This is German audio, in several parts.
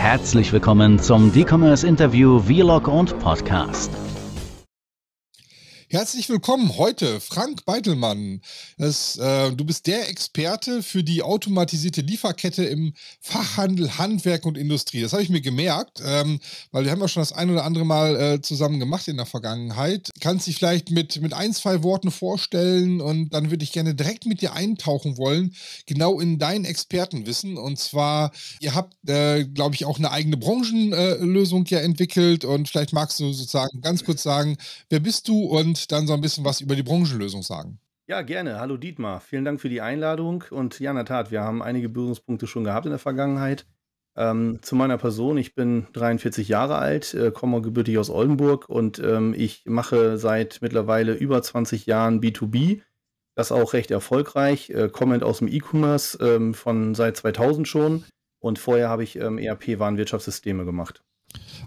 Herzlich willkommen zum D-Commerce Interview, Vlog und Podcast. Herzlich willkommen heute, Frank Beitelmann. Das, äh, du bist der Experte für die automatisierte Lieferkette im Fachhandel, Handwerk und Industrie. Das habe ich mir gemerkt, ähm, weil wir haben ja schon das ein oder andere Mal äh, zusammen gemacht in der Vergangenheit. Kannst dich vielleicht mit, mit ein, zwei Worten vorstellen und dann würde ich gerne direkt mit dir eintauchen wollen, genau in dein Expertenwissen. Und zwar, ihr habt, äh, glaube ich, auch eine eigene Branchenlösung ja äh, entwickelt und vielleicht magst du sozusagen ganz kurz sagen, wer bist du und dann so ein bisschen was über die Branchenlösung sagen. Ja, gerne. Hallo Dietmar. Vielen Dank für die Einladung. Und ja, in der Tat, wir haben einige Berührungspunkte schon gehabt in der Vergangenheit. Ähm, zu meiner Person, ich bin 43 Jahre alt, äh, komme gebürtig aus Oldenburg und ähm, ich mache seit mittlerweile über 20 Jahren B2B. Das auch recht erfolgreich, äh, kommend aus dem E-Commerce ähm, von seit 2000 schon. Und vorher habe ich ähm, ERP-Warenwirtschaftssysteme gemacht.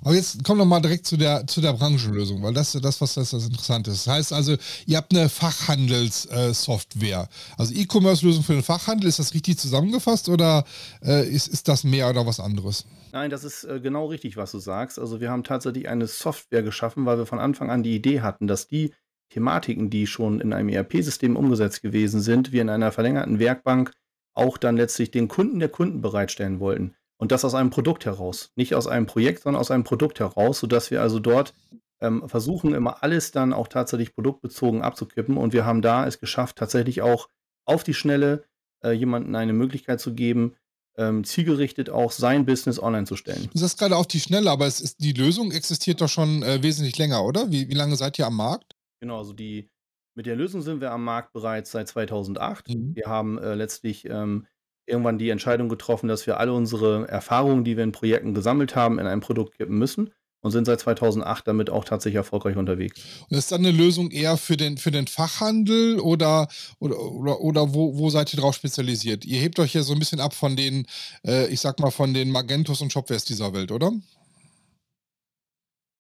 Aber jetzt kommen wir mal direkt zu der, zu der Branchenlösung, weil das ist das, was das, das Interessante ist. Das heißt also, ihr habt eine Fachhandelssoftware. Äh, also E-Commerce-Lösung für den Fachhandel, ist das richtig zusammengefasst oder äh, ist, ist das mehr oder was anderes? Nein, das ist äh, genau richtig, was du sagst. Also wir haben tatsächlich eine Software geschaffen, weil wir von Anfang an die Idee hatten, dass die Thematiken, die schon in einem ERP-System umgesetzt gewesen sind, wir in einer verlängerten Werkbank auch dann letztlich den Kunden der Kunden bereitstellen wollten. Und das aus einem Produkt heraus. Nicht aus einem Projekt, sondern aus einem Produkt heraus, sodass wir also dort ähm, versuchen, immer alles dann auch tatsächlich produktbezogen abzukippen. Und wir haben da es geschafft, tatsächlich auch auf die Schnelle äh, jemandem eine Möglichkeit zu geben, ähm, zielgerichtet auch sein Business online zu stellen. Du sagst gerade auf die Schnelle, aber es ist, die Lösung existiert doch schon äh, wesentlich länger, oder? Wie, wie lange seid ihr am Markt? Genau, also die, mit der Lösung sind wir am Markt bereits seit 2008. Mhm. Wir haben äh, letztlich ähm, irgendwann die Entscheidung getroffen, dass wir alle unsere Erfahrungen, die wir in Projekten gesammelt haben, in ein Produkt kippen müssen und sind seit 2008 damit auch tatsächlich erfolgreich unterwegs. Und ist dann eine Lösung eher für den, für den Fachhandel oder, oder, oder, oder wo, wo seid ihr drauf spezialisiert? Ihr hebt euch ja so ein bisschen ab von den, äh, ich sag mal, von den Magentos und Shopwares dieser Welt, oder?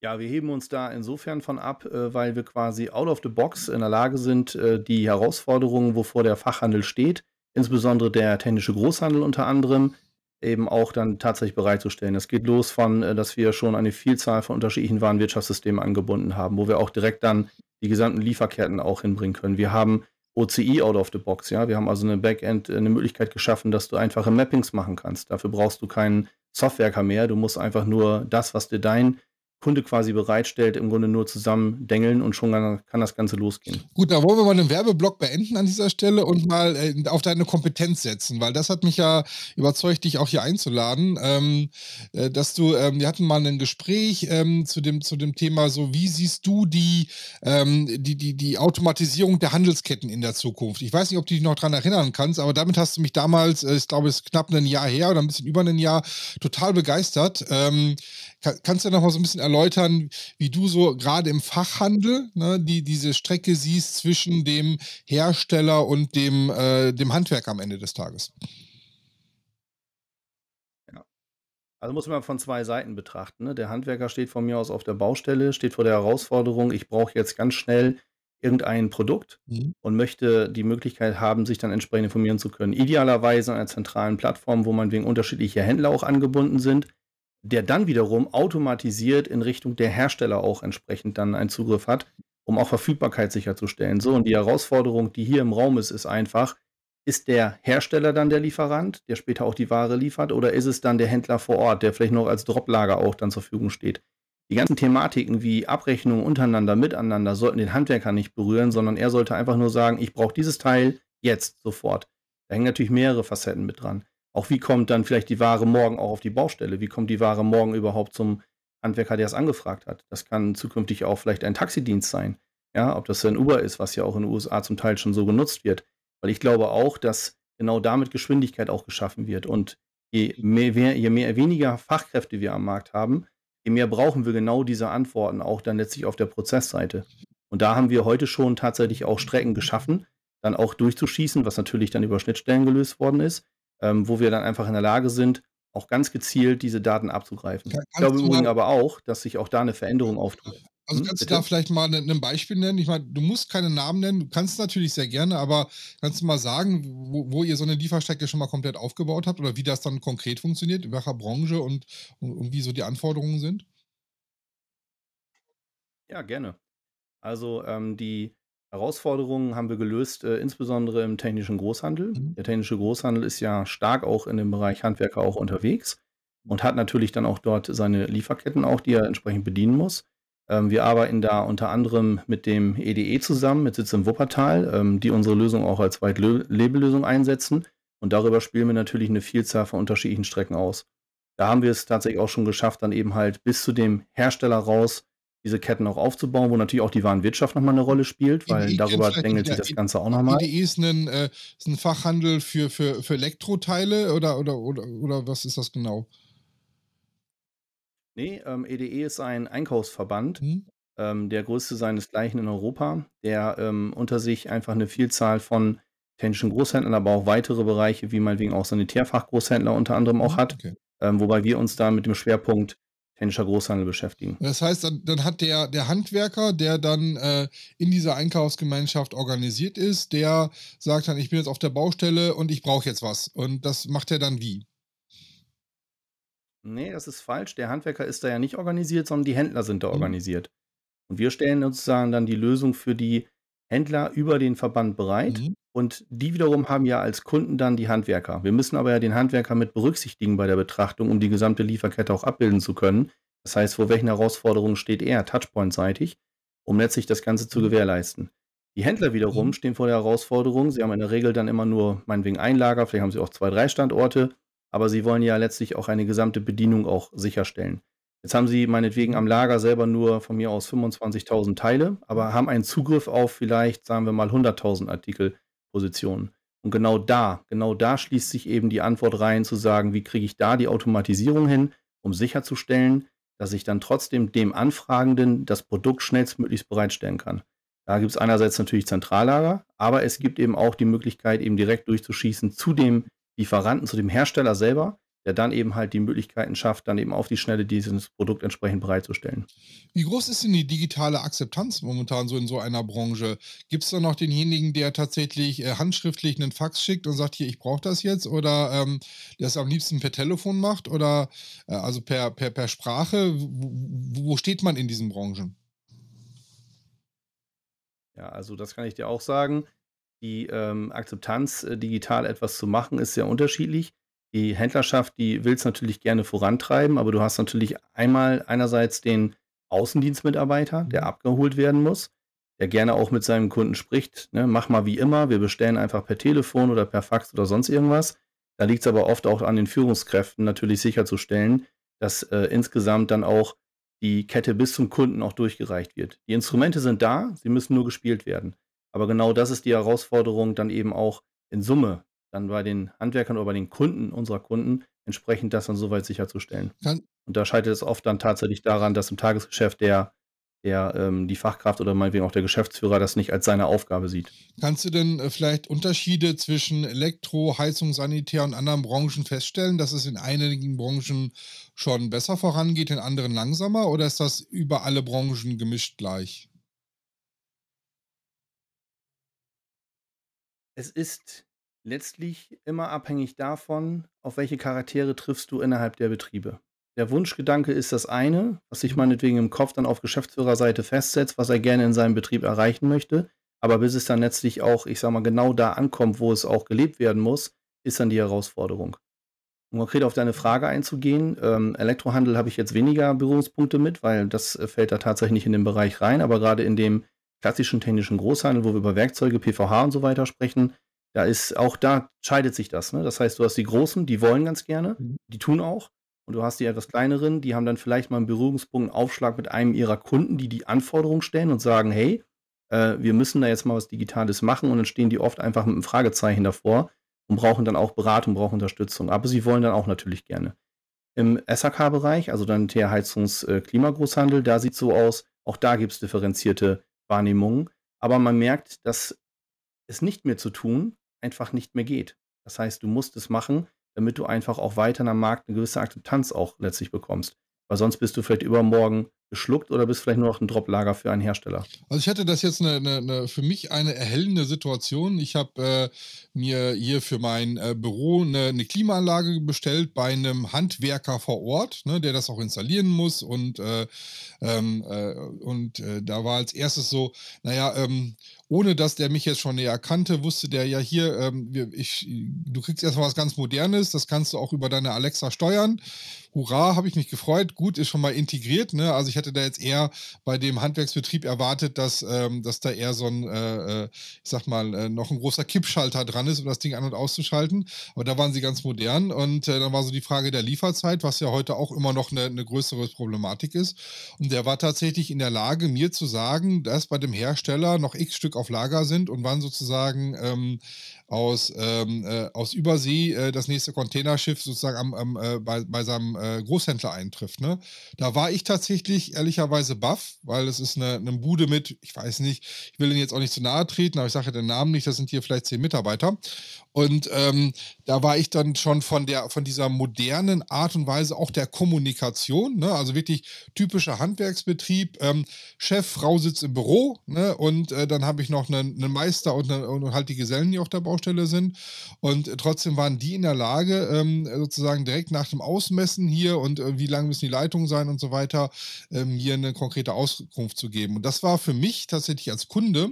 Ja, wir heben uns da insofern von ab, äh, weil wir quasi out of the box in der Lage sind, äh, die Herausforderungen, wovor der Fachhandel steht, insbesondere der technische Großhandel unter anderem, eben auch dann tatsächlich bereitzustellen. Es geht los von, äh, dass wir schon eine Vielzahl von unterschiedlichen Warenwirtschaftssystemen angebunden haben, wo wir auch direkt dann die gesamten Lieferketten auch hinbringen können. Wir haben OCI e out of the box, ja. Wir haben also eine Backend, äh, eine Möglichkeit geschaffen, dass du einfache Mappings machen kannst. Dafür brauchst du keinen Softwareker mehr. Du musst einfach nur das, was dir dein Kunde quasi bereitstellt, im Grunde nur zusammen zusammendengeln und schon kann das Ganze losgehen. Gut, da wollen wir mal den Werbeblock beenden an dieser Stelle und mal äh, auf deine Kompetenz setzen, weil das hat mich ja überzeugt, dich auch hier einzuladen, ähm, äh, dass du, ähm, wir hatten mal ein Gespräch ähm, zu, dem, zu dem Thema so, wie siehst du die, die, die, die Automatisierung der Handelsketten in der Zukunft? Ich weiß nicht, ob du dich noch daran erinnern kannst, aber damit hast du mich damals, äh, ich glaube, es ist knapp ein Jahr her oder ein bisschen über ein Jahr, total begeistert kannst du noch mal so ein bisschen erläutern, wie du so gerade im Fachhandel ne, die, diese Strecke siehst zwischen dem Hersteller und dem, äh, dem Handwerk am Ende des Tages? Ja. Also muss man von zwei Seiten betrachten. Ne? Der Handwerker steht von mir aus auf der Baustelle, steht vor der Herausforderung, ich brauche jetzt ganz schnell irgendein Produkt mhm. und möchte die Möglichkeit haben, sich dann entsprechend informieren zu können. Idealerweise an einer zentralen Plattform, wo man wegen unterschiedlicher Händler auch angebunden sind der dann wiederum automatisiert in Richtung der Hersteller auch entsprechend dann einen Zugriff hat, um auch Verfügbarkeit sicherzustellen. So, und die Herausforderung, die hier im Raum ist, ist einfach, ist der Hersteller dann der Lieferant, der später auch die Ware liefert, oder ist es dann der Händler vor Ort, der vielleicht noch als Droplager auch dann zur Verfügung steht? Die ganzen Thematiken wie Abrechnung untereinander, miteinander sollten den Handwerker nicht berühren, sondern er sollte einfach nur sagen, ich brauche dieses Teil jetzt sofort. Da hängen natürlich mehrere Facetten mit dran. Auch wie kommt dann vielleicht die Ware morgen auch auf die Baustelle? Wie kommt die Ware morgen überhaupt zum Handwerker, der es angefragt hat? Das kann zukünftig auch vielleicht ein Taxidienst sein. Ja, ob das ein Uber ist, was ja auch in den USA zum Teil schon so genutzt wird. Weil ich glaube auch, dass genau damit Geschwindigkeit auch geschaffen wird. Und je mehr, je mehr weniger Fachkräfte wir am Markt haben, je mehr brauchen wir genau diese Antworten auch dann letztlich auf der Prozessseite. Und da haben wir heute schon tatsächlich auch Strecken geschaffen, dann auch durchzuschießen, was natürlich dann über Schnittstellen gelöst worden ist ähm, wo wir dann einfach in der Lage sind, auch ganz gezielt diese Daten abzugreifen. Ja, ich glaube übrigens aber auch, dass sich auch da eine Veränderung auftritt. Also hm, kannst bitte? du da vielleicht mal ein ne, ne Beispiel nennen? Ich meine, du musst keine Namen nennen, du kannst natürlich sehr gerne, aber kannst du mal sagen, wo, wo, ihr so eine Lieferstrecke schon mal komplett aufgebaut habt oder wie das dann konkret funktioniert, in welcher Branche und, und, und wie so die Anforderungen sind? Ja, gerne. Also ähm, die, Herausforderungen haben wir gelöst, äh, insbesondere im technischen Großhandel. Mhm. Der technische Großhandel ist ja stark auch in dem Bereich Handwerker auch unterwegs und hat natürlich dann auch dort seine Lieferketten auch, die er entsprechend bedienen muss. Ähm, wir arbeiten da unter anderem mit dem EDE e zusammen, mit Sitz im Wuppertal, ähm, die unsere Lösung auch als white label einsetzen. Und darüber spielen wir natürlich eine Vielzahl von unterschiedlichen Strecken aus. Da haben wir es tatsächlich auch schon geschafft, dann eben halt bis zu dem Hersteller raus diese Ketten auch aufzubauen, wo natürlich auch die Warenwirtschaft nochmal eine Rolle spielt, weil IDE darüber drängelt sich das Ganze auch nochmal. IDE ist ein, äh, ist ein Fachhandel für, für, für Elektroteile oder, oder, oder, oder was ist das genau? Nee, ähm, EDE e ist ein Einkaufsverband, hm? ähm, der größte seinesgleichen in Europa, der ähm, unter sich einfach eine Vielzahl von technischen Großhändlern, aber auch weitere Bereiche, wie meinetwegen auch Sanitärfachgroßhändler unter anderem auch mhm, hat. Okay. Ähm, wobei wir uns da mit dem Schwerpunkt händischer Großhandel beschäftigen. Das heißt, dann, dann hat der, der Handwerker, der dann äh, in dieser Einkaufsgemeinschaft organisiert ist, der sagt dann, ich bin jetzt auf der Baustelle und ich brauche jetzt was. Und das macht er dann wie? Nee, das ist falsch. Der Handwerker ist da ja nicht organisiert, sondern die Händler sind da mhm. organisiert. Und wir stellen sozusagen dann die Lösung für die Händler über den Verband bereit. Mhm. Und die wiederum haben ja als Kunden dann die Handwerker. Wir müssen aber ja den Handwerker mit berücksichtigen bei der Betrachtung, um die gesamte Lieferkette auch abbilden zu können. Das heißt, vor welchen Herausforderungen steht er touchpoint-seitig, um letztlich das Ganze zu mhm. gewährleisten. Die Händler wiederum mhm. stehen vor der Herausforderung, sie haben in der Regel dann immer nur meinetwegen ein Lager, vielleicht haben sie auch zwei, drei Standorte, aber sie wollen ja letztlich auch eine gesamte Bedienung auch sicherstellen. Jetzt haben sie meinetwegen am Lager selber nur von mir aus 25.000 Teile, aber haben einen Zugriff auf vielleicht, sagen wir mal, 100.000 Artikelpositionen. Und genau da, genau da schließt sich eben die Antwort rein, zu sagen, wie kriege ich da die Automatisierung hin, um sicherzustellen, dass ich dann trotzdem dem Anfragenden das Produkt schnellstmöglichst bereitstellen kann. Da gibt es einerseits natürlich Zentrallager, aber es gibt eben auch die Möglichkeit, eben direkt durchzuschießen zu dem Lieferanten, zu dem Hersteller selber der dann eben halt die Möglichkeiten schafft, dann eben auf die Schnelle dieses Produkt entsprechend bereitzustellen. Wie groß ist denn die digitale Akzeptanz momentan so in so einer Branche? Gibt es da noch denjenigen, der tatsächlich äh, handschriftlich einen Fax schickt und sagt, hier, ich brauche das jetzt? Oder ähm, der es am liebsten per Telefon macht oder äh, also per, per, per Sprache? Wo, wo steht man in diesen Branchen? Ja, also das kann ich dir auch sagen. Die ähm, Akzeptanz, äh, digital etwas zu machen, ist sehr unterschiedlich die Händlerschaft, die will es natürlich gerne vorantreiben, aber du hast natürlich einmal einerseits den Außendienstmitarbeiter, der mhm. abgeholt werden muss, der gerne auch mit seinem Kunden spricht. Ne? Mach mal wie immer, wir bestellen einfach per Telefon oder per Fax oder sonst irgendwas. Da liegt es aber oft auch an den Führungskräften, natürlich sicherzustellen, dass äh, insgesamt dann auch die Kette bis zum Kunden auch durchgereicht wird. Die Instrumente sind da, sie müssen nur gespielt werden. Aber genau das ist die Herausforderung, dann eben auch in Summe dann bei den Handwerkern oder bei den Kunden unserer Kunden entsprechend das dann soweit sicherzustellen. Kann, und da scheitert es oft dann tatsächlich daran, dass im Tagesgeschäft der, der ähm, die Fachkraft oder meinetwegen auch der Geschäftsführer das nicht als seine Aufgabe sieht. Kannst du denn äh, vielleicht Unterschiede zwischen Elektro, Heizung, Sanitär und anderen Branchen feststellen, dass es in einigen Branchen schon besser vorangeht, in anderen langsamer oder ist das über alle Branchen gemischt gleich? Es ist letztlich immer abhängig davon, auf welche Charaktere triffst du innerhalb der Betriebe. Der Wunschgedanke ist das eine, was sich mhm. meinetwegen im Kopf dann auf Geschäftsführerseite festsetzt, was er gerne in seinem Betrieb erreichen möchte. Aber bis es dann letztlich auch, ich sag mal, genau da ankommt, wo es auch gelebt werden muss, ist dann die Herausforderung. Um konkret auf deine Frage einzugehen, ähm, Elektrohandel habe ich jetzt weniger Berührungspunkte mit, weil das äh, fällt da tatsächlich nicht in den Bereich rein. Aber gerade in dem klassischen technischen Großhandel, wo wir über Werkzeuge, PVH und so weiter sprechen, da ist auch da scheidet sich das. Ne? Das heißt, du hast die Großen, die wollen ganz gerne, mhm. die tun auch. Und du hast die etwas kleineren, die haben dann vielleicht mal einen Berührungspunkt, einen Aufschlag mit einem ihrer Kunden, die die Anforderungen stellen und sagen, hey, äh, wir müssen da jetzt mal was Digitales machen. Und dann stehen die oft einfach mit einem Fragezeichen davor und brauchen dann auch Beratung, brauchen Unterstützung. Aber sie wollen dann auch natürlich gerne. Im SAK-Bereich, also dann der Heizungs-Klimagroßhandel, äh, da sieht es so aus, auch da gibt es differenzierte Wahrnehmungen. Aber man merkt, dass es nicht mehr zu tun einfach nicht mehr geht. Das heißt, du musst es machen, damit du einfach auch weiter am Markt eine gewisse Akzeptanz auch letztlich bekommst. Weil sonst bist du vielleicht übermorgen geschluckt oder bist vielleicht nur noch ein Droplager für einen Hersteller? Also ich hatte das jetzt eine, eine, eine für mich eine erhellende Situation. Ich habe äh, mir hier für mein äh, Büro eine, eine, Klimaanlage bestellt bei einem Handwerker vor Ort, ne, der das auch installieren muss. Und, äh, ähm, äh, und äh, da war als erstes so, naja, ähm, ohne dass der mich jetzt schon näher kannte, wusste der ja hier, ähm, ich, du kriegst erstmal was ganz Modernes, das kannst du auch über deine Alexa steuern. Hurra, habe ich mich gefreut. Gut, ist schon mal integriert. Ne? Also ich hatte hätte da jetzt eher bei dem Handwerksbetrieb erwartet, dass, ähm, dass da eher so ein, äh, äh, ich sag mal, äh, noch ein großer Kippschalter dran ist, um das Ding an- und auszuschalten. Aber da waren sie ganz modern und äh, dann war so die Frage der Lieferzeit, was ja heute auch immer noch eine, eine größere Problematik ist. Und der war tatsächlich in der Lage, mir zu sagen, dass bei dem Hersteller noch x Stück auf Lager sind und wann sozusagen ähm, aus, ähm, äh, aus Übersee äh, das nächste Containerschiff sozusagen am, am, äh, bei, bei seinem äh, Großhändler eintrifft. Ne? Da war ich tatsächlich ehrlicherweise baff, weil es ist eine, eine Bude mit, ich weiß nicht, ich will ihn jetzt auch nicht zu nahe treten, aber ich sage den Namen nicht, das sind hier vielleicht zehn Mitarbeiter. Und ähm, da war ich dann schon von der von dieser modernen Art und Weise auch der Kommunikation, ne? also wirklich typischer Handwerksbetrieb. Ähm, Chef, Frau sitzt im Büro ne? und äh, dann habe ich noch einen, einen Meister und, eine, und, halt die Gesellen, die auf der Baustelle sind. Und äh, trotzdem waren die in der Lage, ähm, sozusagen direkt nach dem Ausmessen hier und äh, wie lang müssen die Leitungen sein und so weiter, ähm, hier eine konkrete Auskunft zu geben. Und das war für mich tatsächlich als Kunde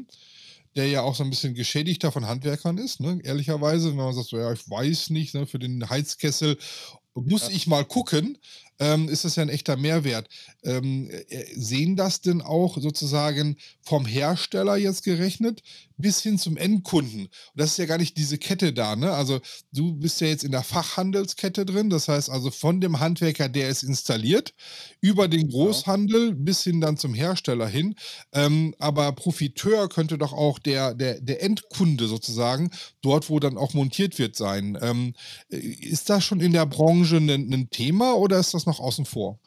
der ja auch so ein bisschen geschädigter von Handwerkern ist, ne? ehrlicherweise, wenn man sagt, ja, ich weiß nicht, ne, für den Heizkessel muss ja. ich mal gucken, ähm, ist das ja ein echter Mehrwert. Ähm, äh, sehen das denn auch sozusagen vom Hersteller jetzt gerechnet bis hin zum Endkunden? Und das ist ja gar nicht diese Kette da, ne? Also du bist ja jetzt in der Fachhandelskette drin, das heißt also von dem Handwerker, der es installiert, über den genau. Großhandel bis hin dann zum Hersteller hin. Ähm, aber Profiteur könnte doch auch der, der, der Endkunde sozusagen, dort wo dann auch montiert wird, sein. Ähm, äh, ist das schon in der Branche ein, ein Thema oder ist das noch noch außen vor.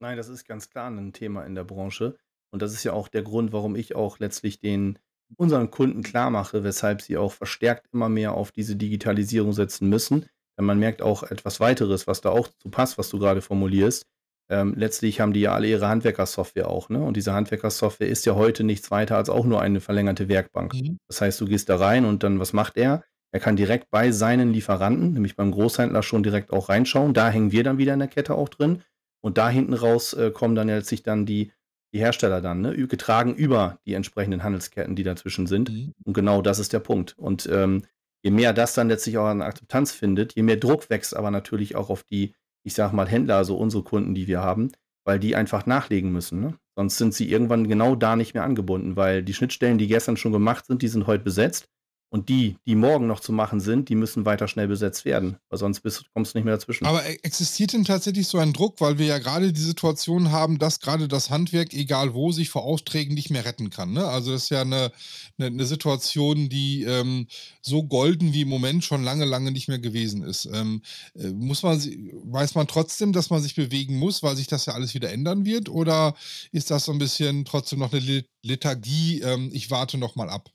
Nein, das ist ganz klar ein Thema in der Branche. Und das ist ja auch der Grund, warum ich auch letztlich den unseren Kunden klar mache, weshalb sie auch verstärkt immer mehr auf diese Digitalisierung setzen müssen. Denn man merkt auch etwas weiteres, was da auch zu passt, was du gerade formulierst. Ähm, letztlich haben die ja alle ihre Handwerkersoftware auch. Ne? Und diese Handwerkersoftware ist ja heute nichts weiter als auch nur eine verlängerte Werkbank. Mhm. Das heißt, du gehst da rein und dann, was macht er? Er kann direkt bei seinen Lieferanten, nämlich beim Großhändler, schon direkt auch reinschauen. Da hängen wir dann wieder in der Kette auch drin. Und da hinten raus äh, kommen dann letztlich dann die, die Hersteller dann, ne? getragen über die entsprechenden Handelsketten, die dazwischen sind. Mhm. Und genau das ist der Punkt. Und ähm, je mehr das dann letztlich auch an Akzeptanz findet, je mehr Druck wächst aber natürlich auch auf die, ich sag mal, Händler, also unsere Kunden, die wir haben, weil die einfach nachlegen müssen. Ne? Sonst sind sie irgendwann genau da nicht mehr angebunden, weil die Schnittstellen, die gestern schon gemacht sind, die sind heute besetzt. Und die, die morgen noch zu machen sind, die müssen weiter schnell besetzt werden, weil sonst bist, kommst du nicht mehr dazwischen. Aber e-, existiert denn tatsächlich so ein Druck, weil wir ja gerade die Situation haben, dass gerade das Handwerk, egal wo, sich vor Aufträgen nicht mehr retten kann. Ne? Also das ist ja eine, eine, eine Situation, die ähm, so golden wie im Moment schon lange, lange nicht mehr gewesen ist. Ähm, äh, muss man, weiß man trotzdem, dass man sich bewegen muss, weil sich das ja alles wieder ändern wird? Oder ist das so ein bisschen trotzdem noch eine Lethargie, ähm, ich warte noch mal ab?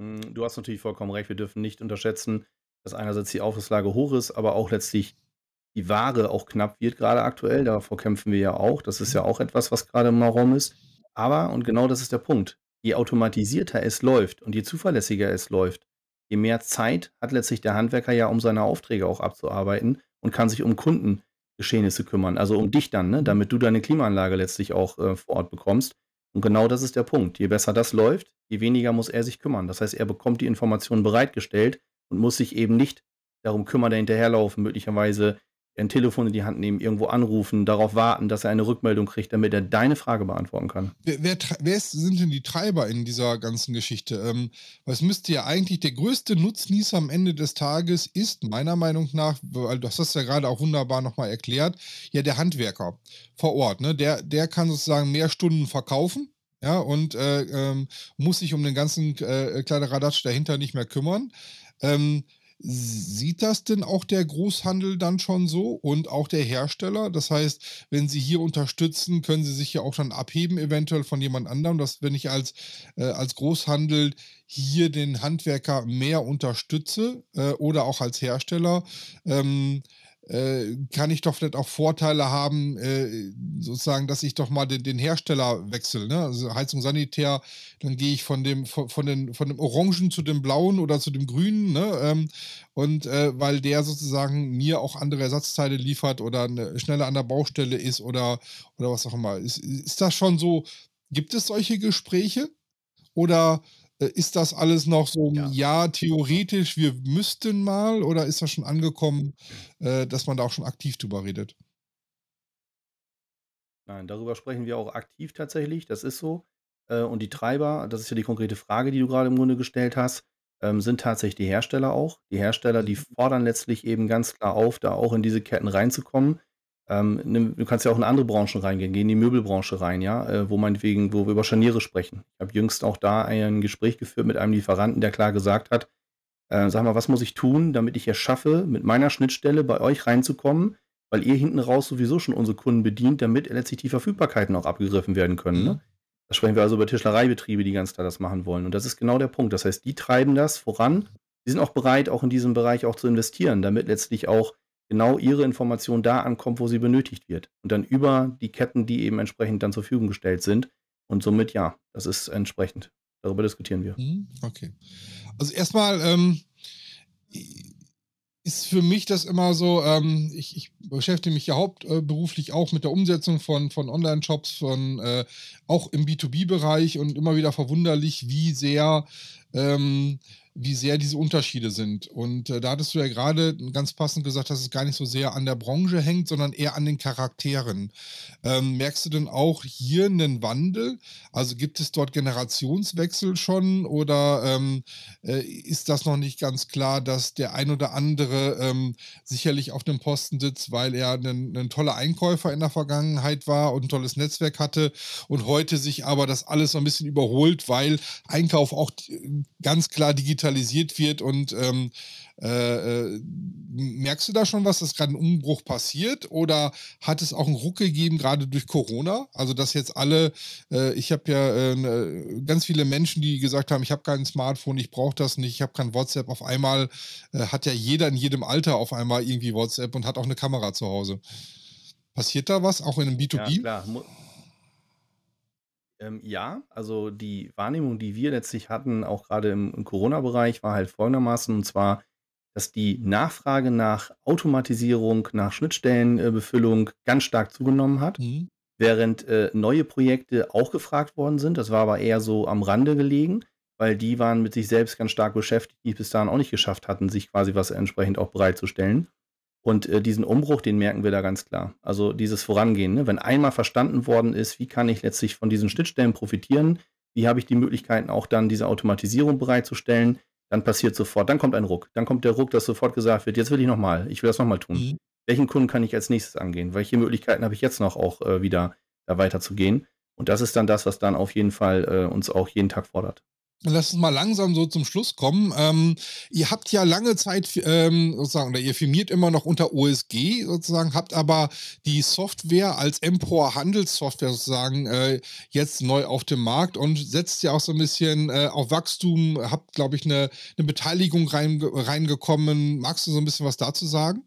Hm, du hast natürlich vollkommen recht, wir dürfen nicht unterschätzen, dass einerseits die Auftragslage hoch ist, aber auch letztlich die Ware auch knapp wird, gerade aktuell. Davor kämpfen wir ja auch. Das ist ja auch etwas, was gerade im Raum ist. Aber, und genau das ist der Punkt, je automatisierter es läuft und je zuverlässiger es läuft, je mehr Zeit hat letztlich der Handwerker ja, um seine Aufträge auch abzuarbeiten und kann sich um Kundengeschehnisse kümmern, also um dich dann, ne? damit du deine Klimaanlage letztlich auch äh, vor Ort bekommst. Und genau das ist der Punkt. Je besser das läuft, je weniger muss er sich kümmern. Das heißt, er bekommt die Informationen bereitgestellt und muss sich eben nicht darum kümmern, da hinterherlaufen, möglicherweise ein Telefon in die Hand nehmen, irgendwo anrufen, darauf warten, dass er eine Rückmeldung kriegt, damit er deine Frage beantworten kann. Wer, wer, wer ist, sind denn die Treiber in dieser ganzen Geschichte? Ähm, was müsste ja eigentlich der größte Nutznießer am Ende des Tages ist, meiner Meinung nach, weil du hast das ja gerade auch wunderbar nochmal erklärt, ja der Handwerker vor Ort. Ne? Der, der kann sozusagen mehr Stunden verkaufen, ja, und äh, ähm, muss sich um den ganzen äh, Radatsch dahinter nicht mehr kümmern. Ähm, Sieht das denn auch der Großhandel dann schon so und auch der Hersteller? Das heißt, wenn Sie hier unterstützen, können Sie sich ja auch dann abheben, eventuell von jemand anderem, dass wenn ich als, äh, als Großhandel hier den Handwerker mehr unterstütze äh, oder auch als Hersteller, ähm, äh, kann ich doch vielleicht auch Vorteile haben, äh, sozusagen, dass ich doch mal den, den Hersteller wechsle. Ne? Also Heizung sanitär, dann gehe ich von dem, von, von, den, von dem Orangen zu dem Blauen oder zu dem Grünen. Ne? Ähm, und äh, weil der sozusagen mir auch andere Ersatzteile liefert oder ne, schneller an der Baustelle ist oder, oder was auch immer. Ist, ist das schon so? Gibt es solche Gespräche? Oder äh, ist das alles noch so, ja. ja, theoretisch, wir müssten mal, oder ist das schon angekommen, äh, dass man da auch schon aktiv drüber redet? Nein, darüber sprechen wir auch aktiv tatsächlich, das ist so. Äh, und die Treiber, das ist ja die konkrete Frage, die du gerade im Grunde gestellt hast, ähm, sind tatsächlich die Hersteller auch. Die Hersteller, die mhm. fordern letztlich eben ganz klar auf, da auch in diese Ketten reinzukommen. Ähm, du kannst ja auch in andere Branchen reingehen, gehen in die Möbelbranche rein, ja, äh, wo meinetwegen, wo wir über Scharniere sprechen. Ich habe jüngst auch da ein Gespräch geführt mit einem Lieferanten, der klar gesagt hat, äh, sag mal, was muss ich tun, damit ich es schaffe, mit meiner Schnittstelle bei euch reinzukommen, weil ihr hinten raus sowieso schon unsere Kunden bedient, damit letztlich die Verfügbarkeiten auch abgegriffen werden können. Ne? Mhm. Da sprechen wir also über Tischlereibetriebe, die ganz klar das machen wollen. Und das ist genau der Punkt. Das heißt, die treiben das voran. Die sind auch bereit, auch in diesem Bereich auch zu investieren, damit letztlich auch genau ihre Information da ankommt, wo sie benötigt wird. Und dann über die Ketten, die eben entsprechend dann zur Verfügung gestellt sind. Und somit ja, das ist entsprechend. Darüber diskutieren wir. Mhm, okay. Also erstmal ähm, ist für mich das immer so, ähm, ich, ich, beschäftige mich ja hauptberuflich auch mit der Umsetzung von, von Online-Shops, von äh, auch im B2B-Bereich und immer wieder verwunderlich, wie sehr ähm, wie sehr diese Unterschiede sind. Und äh, da hattest du ja gerade ganz passend gesagt, dass es gar nicht so sehr an der Branche hängt, sondern eher an den Charakteren. Ähm, merkst du denn auch hier einen Wandel? Also gibt es dort Generationswechsel schon oder ähm, äh, ist das noch nicht ganz klar, dass der ein oder andere ähm, sicherlich auf dem Posten sitzt, weil er ein, ein toller Einkäufer in der Vergangenheit war und ein tolles Netzwerk hatte und heute sich aber das alles so ein bisschen überholt, weil Einkauf auch äh, ganz klar digital digitalisiert wird und ähm, äh, äh merkst du da schon was, dass gerade ein Umbruch passiert oder hat es auch einen Ruck gegeben, gerade durch Corona? Also, dass jetzt alle, äh, ich habe ja äh, ne, ganz viele Menschen, die gesagt haben, ich habe kein Smartphone, ich brauche das nicht, ich habe kein WhatsApp. Auf einmal äh, hat ja jeder in jedem Alter auf einmal irgendwie WhatsApp und hat auch eine Kamera zu Hause. Passiert da was, auch in einem B2B? Ja, klar. Ähm, ja, also die Wahrnehmung, die wir letztlich hatten, auch gerade im, im Corona-Bereich, war halt folgendermaßen, und zwar, dass die Nachfrage nach Automatisierung, nach Schnittstellenbefüllung ganz stark zugenommen hat, mhm. während äh, neue Projekte auch gefragt worden sind. Das war aber eher so am Rande gelegen, weil die waren mit sich selbst ganz stark beschäftigt, die es bis dahin auch nicht geschafft hatten, sich quasi was entsprechend auch bereitzustellen. Und äh, diesen Umbruch, den merken wir da ganz klar. Also dieses Vorangehen. Ne? Wenn einmal verstanden worden ist, wie kann ich letztlich von diesen Schnittstellen profitieren, wie habe ich die Möglichkeiten auch dann diese Automatisierung bereitzustellen, dann passiert sofort, dann kommt ein Ruck. Dann kommt der Ruck, dass sofort gesagt wird, jetzt will ich nochmal, ich will das nochmal tun. Mhm. Welchen Kunden kann ich als nächstes angehen? Welche Möglichkeiten habe ich jetzt noch auch äh, wieder da weiterzugehen? Und das ist dann das, was dann auf jeden Fall äh, uns auch jeden Tag fordert. Lass uns mal langsam so zum Schluss kommen. Ähm, ihr habt ja lange Zeit ähm, sozusagen, oder ihr firmiert immer noch unter OSG sozusagen, habt aber die Software als Empor Handelssoftware sozusagen äh, jetzt neu auf dem Markt und setzt ja auch so ein bisschen äh, auf Wachstum, habt, glaube ich, eine, eine Beteiligung rein, reingekommen. Magst du so ein bisschen was dazu sagen?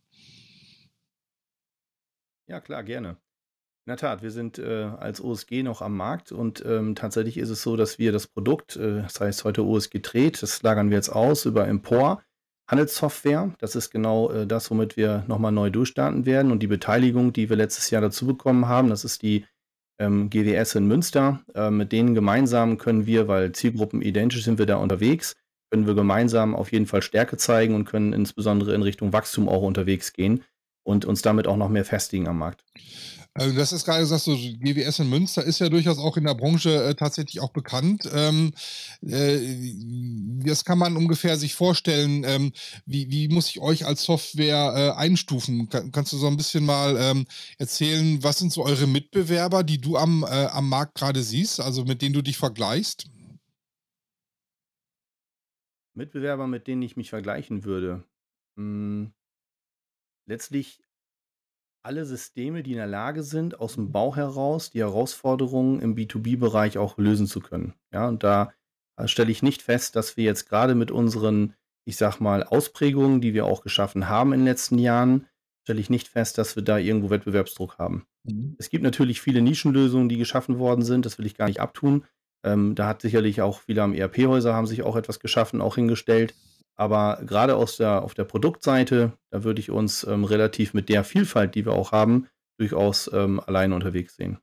Ja, klar, gerne. In der Tat, wir sind äh, als OSG noch am Markt und ähm, tatsächlich ist es so, dass wir das Produkt, äh, das heißt heute OSG Tret, das lagern wir jetzt aus über Empor, Handelssoftware. Das ist genau äh, das, womit wir nochmal neu durchstarten werden. Und die Beteiligung, die wir letztes Jahr dazu bekommen haben, das ist die ähm, GWS in Münster. Äh, mit denen gemeinsam können wir, weil Zielgruppen identisch sind wir da unterwegs, können wir gemeinsam auf jeden Fall Stärke zeigen und können insbesondere in Richtung Wachstum auch unterwegs gehen und uns damit auch noch mehr festigen am Markt. Also, du hast ist gerade gesagt, so GWS in Münster ist ja durchaus auch in der Branche äh, tatsächlich auch bekannt. Ähm, äh, das kann man ungefähr sich vorstellen. Ähm, wie, wie, muss ich euch als Software äh, einstufen? Kann, kannst du so ein bisschen mal ähm, erzählen, was sind so eure Mitbewerber, die du am, äh, am Markt gerade siehst, also mit denen du dich vergleichst? Mitbewerber, mit denen ich mich vergleichen würde. Hm. Letztlich alle Systeme, die in der Lage sind, aus dem Bau heraus die Herausforderungen im B2B-Bereich auch lösen zu können. Ja, und da äh, stelle ich nicht fest, dass wir jetzt gerade mit unseren, ich sag mal, Ausprägungen, die wir auch geschaffen haben in den letzten Jahren, stelle ich nicht fest, dass wir da irgendwo Wettbewerbsdruck haben. Mhm. Es gibt natürlich viele Nischenlösungen, die geschaffen worden sind, das will ich gar nicht abtun. Ähm, da hat sicherlich auch viele am ERP-Häuser haben sich auch etwas geschaffen, auch hingestellt. Aber gerade aus der, auf der Produktseite, da würde ich uns ähm, relativ mit der Vielfalt, die wir auch haben, durchaus ähm, allein unterwegs sehen.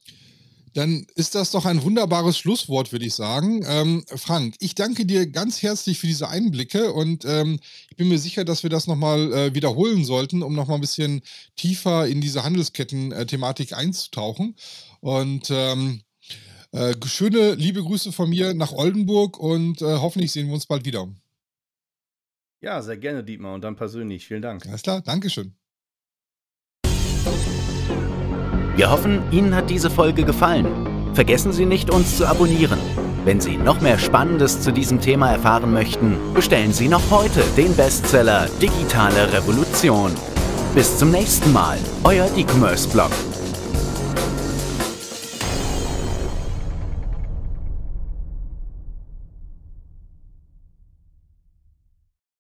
Dann ist das doch ein wunderbares Schlusswort, würde ich sagen. Ähm, Frank, ich danke dir ganz herzlich für diese Einblicke und ähm, ich bin mir sicher, dass wir das nochmal äh, wiederholen sollten, um nochmal ein bisschen tiefer in diese Handelsketten-Thematik einzutauchen. Und ähm, äh, schöne, liebe Grüße von mir nach Oldenburg und äh, hoffentlich sehen wir uns bald wieder. Ja, sehr gerne, Dietmar. Und dann persönlich. Vielen Dank. Alles klar, Dankeschön. Wir hoffen, Ihnen hat diese Folge gefallen. Vergessen Sie nicht, uns zu abonnieren. Wenn Sie noch mehr Spannendes zu diesem Thema erfahren möchten, bestellen Sie noch heute den Bestseller Digitale Revolution. Bis zum nächsten Mal, euer e commerce blog